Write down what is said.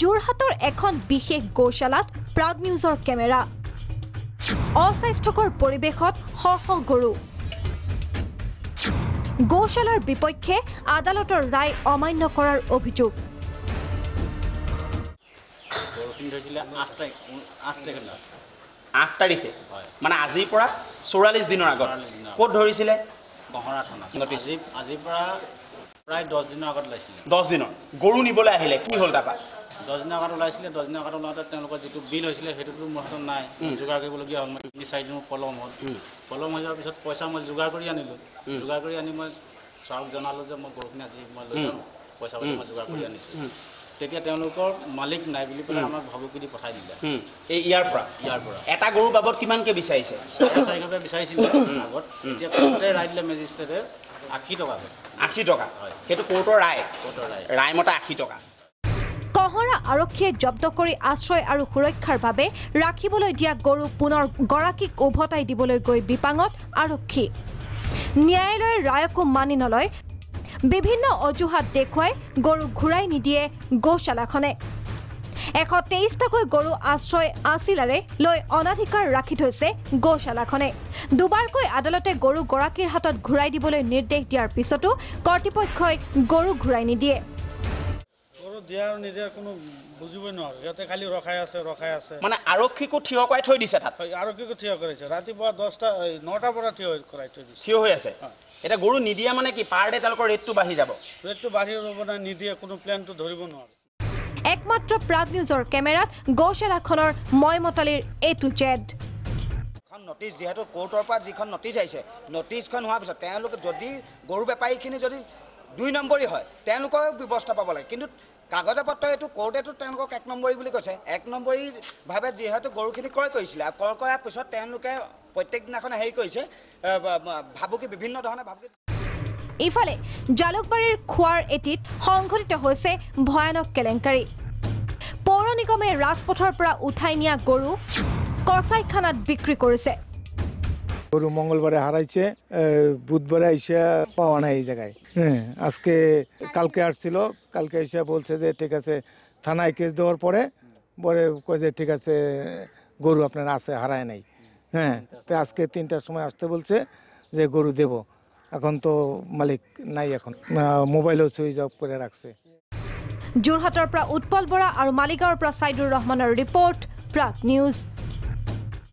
যোৰহাটৰ এখন বিশেষ গৌশালাত প্ৰাগ নিউজৰ কেমেৰা অস্বাস্থ্যকৰ পৰিৱেশত শ শ গৰু গৌশালাৰ বিপক্ষে আদালতৰ ৰায় অমান্য কৰাৰ মানে আজিৰ পৰা চৌৰাল্লিছ দিনৰ আগত ক'ত ধৰিছিলে গৰু নিবলৈ আহিলে কি হ'ল তাৰপৰা দহদিনৰ কাৰ্ড ওলাইছিলে দহদিনৰ কাৰ্ড ওলাওঁতে তেওঁলোকৰ যিটো বিল হৈছিলে সেইটোতো মোৰ হাতত নাই যোগাৰ কৰিবলগীয়া হ'ল মই তিনি চাৰিদিন মোৰ পলম হ'ল পলম হৈ যোৱাৰ পিছত পইচা মই যোগাৰ কৰি আনিলোঁ যোগাৰ কৰি আনি মই চাওক জনালোঁ যে মই গৰুখিনি আজি মই লৈ যাম পইচা পাতি মই যোগাৰ কৰি আনিছোঁ তেতিয়া তেওঁলোকৰ মালিক নাই বুলি পেলাই আমাক ভাবুকি দি পঠাই দিলে এই ইয়াৰ পৰা ইয়াৰ পৰা এটা গৰু বাবদ কিমানকৈ বিচাৰিছে চাৰিভাৱে বিচাৰিছিলে আগত তেতিয়া কোৰ্টে ৰায় দিলে মেজিষ্ট্ৰেটে আশী টকাকৈ আশী টকা হয় সেইটো কোৰ্টৰ ৰায় কোৰ্টৰ ৰায় ৰায় মতে আশী টকা কহৰা আৰক্ষীয়ে জব্দ কৰি আশ্ৰয় আৰু সুৰক্ষাৰ বাবে ৰাখিবলৈ দিয়া গৰু পুনৰ গৰাকীক উভতাই দিবলৈ গৈ বিপাঙত আৰক্ষী ন্যায়ালয়ৰ ৰায়কো মানি নলয় বিভিন্ন অজুহাত দেখুৱাই গৰু ঘূৰাই নিদিয়ে গৌশালাখনে এশ তেইছটাকৈ গৰু আশ্ৰয় আছিলাৰে লৈ অনাধিকাৰ ৰাখি থৈছে গৌশালাখনে দুবাৰকৈ আদালতে গৰু গৰাকীৰ হাতত ঘূৰাই দিবলৈ নিৰ্দেশ দিয়াৰ পিছতো কৰ্তৃপক্ষই গৰু ঘূৰাই নিদিয়ে দিয়াৰ নিদিয়াৰ কোনো বুজিবই নোৱাৰো সিহঁতে খালি ৰখাই আছে ৰখাই আছে মানে আৰক্ষীকো থিয় কৰাই থৈ দিছে তাত আৰক্ষীকো থিয় কৰাইছে ৰাতিপুৱা দহটা নটাৰ পৰা থিয় কৰাই থৈ দিছে থিয় হৈ আছে এতিয়া গৰু নিদিয়া মানে কি পাৰ ডে তেওঁলোকৰ ৰেটটো বাঢ়ি যাব ৰেটটো বাঢ়ি যাব নাই নিদিয়ে কোনো প্লেনটো ধৰিব নোৱাৰো একমাত্ৰ প্ৰাগ নিউজৰ কেমেৰাত গৌশালাখনৰ মইমতালিৰ এইটো জেদ নটিছ যিহেতু কোৰ্টৰ পৰা যিখন নটিছ আহিছে নটিছখন হোৱাৰ পিছত তেওঁলোকে যদি গৰু বেপাৰীখিনি যদি দুই নম্বৰী হয় তেওঁলোকৰ ব্যৱস্থা পাব লাগে কিন্তু কাগজে পত্ৰ এইটো কৰোঁতেতো তেওঁলোকক এক নম্বৰী বুলি কৈছে এক নম্বৰীভাৱে যিহেতু গৰুখিনি ক্ৰয় কৰিছিলে আৰু ক্ৰয় কৰাৰ পিছত তেওঁলোকে প্ৰত্যেকদিনাখন হেৰি কৰিছে ভাবুকি বিভিন্ন ধৰণে ভাবুকি ইফালে জালুকবাৰীৰ খোৱাৰ এটিত সংঘটিত হৈছে ভয়ানক কেলেংকাৰী পৌৰ নিগমে ৰাজপথৰ পৰা উঠাই নিয়া গৰু কচাইখানাত বিক্ৰী কৰিছে গরু মঙ্গলবারে হারাইছে বুধবারে আইসা পাওয়া নাই এই জায়গায় হ্যাঁ আজকে কালকে আসছিল কালকে আইসা বলছে যে ঠিক আছে থানায় কেস দেওয়ার পরে পরে কয়ে যে ঠিক আছে গরু আপনার আছে হারায় নাই হ্যাঁ তো আজকে তিনটার সময় আসতে বলছে যে গরু দেব এখন তো মালিক নাই এখন মোবাইলও সুইচ অফ করে রাখছে যোৰহাটৰ পৰা উৎপল বৰা আৰু মালিগাঁৱৰ পৰা ছাইদুৰ ৰহমানৰ ৰিপৰ্ট প্ৰাগ নিউজ